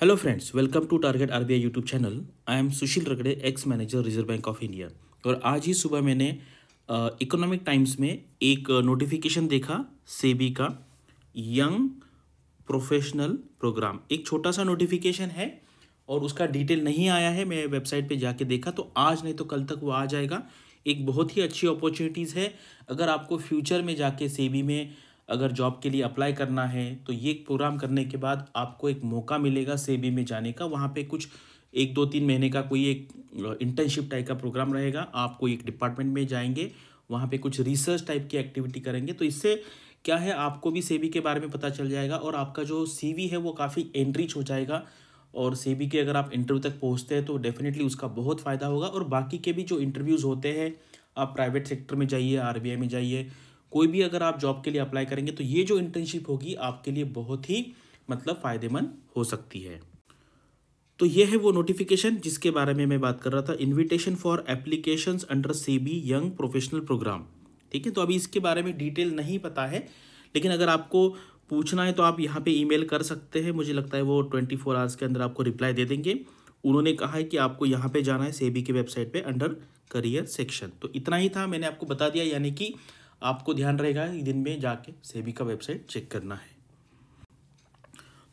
hello friends welcome to Target RBI YouTube channel I am Sushil Ragade ex manager Reserve Bank of India और आज ही सुबह मैंने economic uh, times में एक notification देखा सेबी का यंग प्रोफेशनल प्रोग्राम एक छोटा सा नोटिफिकेशन है और उसका डिटेल नहीं आया है मैं वेबसाइट पे जाके देखा तो आज नहीं तो कल तक वो आ जाएगा एक बहुत ही अच्छी अपॉर्चुनिटीज़ है अगर आपको फ्यूचर में जाके सेबी में अगर जॉब के लिए अप्लाई करना है तो ये प्रोग्राम करने के बाद आपको एक मौका मिलेगा सेबी में जाने का वहाँ पे कुछ एक दो तीन महीने का कोई एक इंटर्नशिप टाइप का प्रोग्राम रहेगा आप कोई एक डिपार्टमेंट में जाएंगे वहाँ पे कुछ रिसर्च टाइप की एक्टिविटी करेंगे तो इससे क्या है आपको भी सेबी के बारे में पता चल जाएगा और आपका जो सी है वो काफ़ी एनरिच हो जाएगा और सेबी के अगर आप इंटरव्यू तक पहुँचते हैं तो डेफिनेटली उसका बहुत फ़ायदा होगा और बाकी के भी जो इंटरव्यूज़ होते हैं आप प्राइवेट सेक्टर में जाइए आर में जाइए कोई भी अगर आप जॉब के लिए अप्लाई करेंगे तो ये जो इंटर्नशिप होगी आपके लिए बहुत ही मतलब फ़ायदेमंद हो सकती है तो ये है वो नोटिफिकेशन जिसके बारे में मैं बात कर रहा था invitation for application under SEBI बी यंग प्रोफेशनल प्रोग्राम ठीक है तो अभी इसके बारे में डिटेल नहीं पता है लेकिन अगर आपको पूछना है तो आप यहाँ पे ईमेल कर सकते हैं मुझे लगता है वो ट्वेंटी फोर आवर्स के अंदर आपको रिप्लाई दे देंगे उन्होंने कहा है कि आपको यहाँ पे जाना है सेबी की वेबसाइट पे अंडर करियर सेक्शन तो इतना ही था मैंने आपको बता दिया यानी कि आपको ध्यान रहेगा दिन में जाके सेबी का वेबसाइट चेक करना है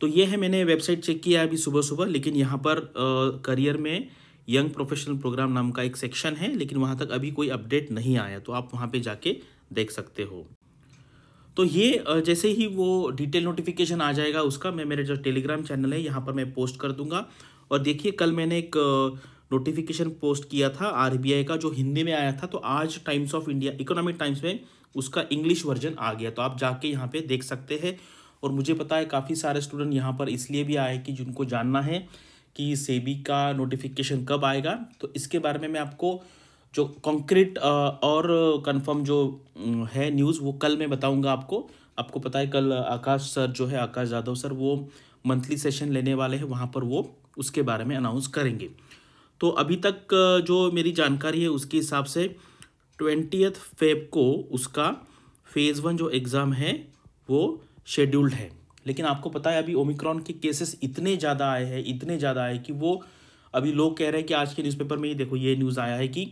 तो ये है मैंने वेबसाइट चेक किया अभी सुबह सुबह लेकिन यहाँ पर आ, करियर में यंग प्रोफेशनल प्रोग्राम नाम का एक सेक्शन है लेकिन वहाँ तक अभी कोई अपडेट नहीं आया तो आप वहाँ पे जाके देख सकते हो तो ये जैसे ही वो डिटेल नोटिफिकेशन आ जाएगा उसका मैं मेरे जो टेलीग्राम चैनल है यहाँ पर मैं पोस्ट कर दूंगा और देखिए कल मैंने एक नोटिफिकेशन पोस्ट किया था आरबीआई का जो हिंदी में आया था तो आज Times of India Economic Times में उसका इंग्लिश वर्जन आ गया तो आप जाके यहाँ पे देख सकते हैं और मुझे पता है काफ़ी सारे स्टूडेंट यहाँ पर इसलिए भी आए कि जिनको जानना है कि सेबी का नोटिफिकेशन कब आएगा तो इसके बारे में मैं आपको जो कॉन्क्रीट और कंफर्म जो है न्यूज़ वो कल मैं बताऊंगा आपको आपको पता है कल आकाश सर जो है आकाश यादव सर वो मंथली सेशन लेने वाले हैं वहाँ पर वो उसके बारे में अनाउंस करेंगे तो अभी तक जो मेरी जानकारी है उसके हिसाब से ट्वेंटियथ फेब को उसका फेज़ वन जो एग्ज़ाम है वो शेड्यूल्ड है लेकिन आपको पता है अभी ओमिक्रॉन के केसेस इतने ज़्यादा आए हैं इतने ज़्यादा आए कि वो अभी लोग कह रहे हैं कि आज के न्यूज़पेपर में ही देखो ये न्यूज़ आया है कि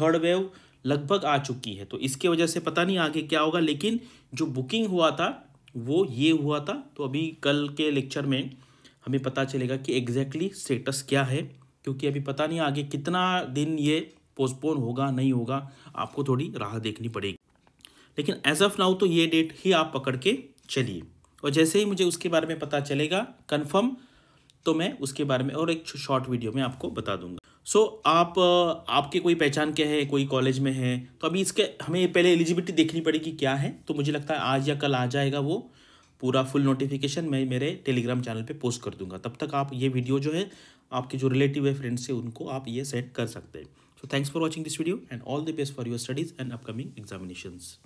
थर्ड वेव लगभग आ चुकी है तो इसके वजह से पता नहीं आगे क्या होगा लेकिन जो बुकिंग हुआ था वो ये हुआ था तो अभी कल के लेक्चर में हमें पता चलेगा कि एग्जैक्टली exactly स्टेटस क्या है क्योंकि अभी पता नहीं आगे कितना दिन ये पोस्टपोन होगा नहीं होगा आपको थोड़ी राह देखनी पड़ेगी लेकिन एज ऑफ नाउ तो ये डेट ही आप पकड़ के चलिए और जैसे ही मुझे उसके बारे में पता चलेगा कन्फर्म तो मैं उसके बारे में और एक शॉर्ट वीडियो में आपको बता दूंगा सो so, आप आपके कोई पहचान के हैं कोई कॉलेज में है तो अभी इसके हमें पहले एलिजिबिलिटी देखनी पड़ेगी क्या है तो मुझे लगता है आज या कल आ जाएगा वो पूरा फुल नोटिफिकेशन मैं मेरे टेलीग्राम चैनल पे पोस्ट कर दूंगा तब तक आप ये वीडियो जो है आपके जो रिलेटिव है फ्रेंड्स से उनको आप ये सेट कर सकते हैं so thanks for watching this video and all the best for your studies and upcoming examinations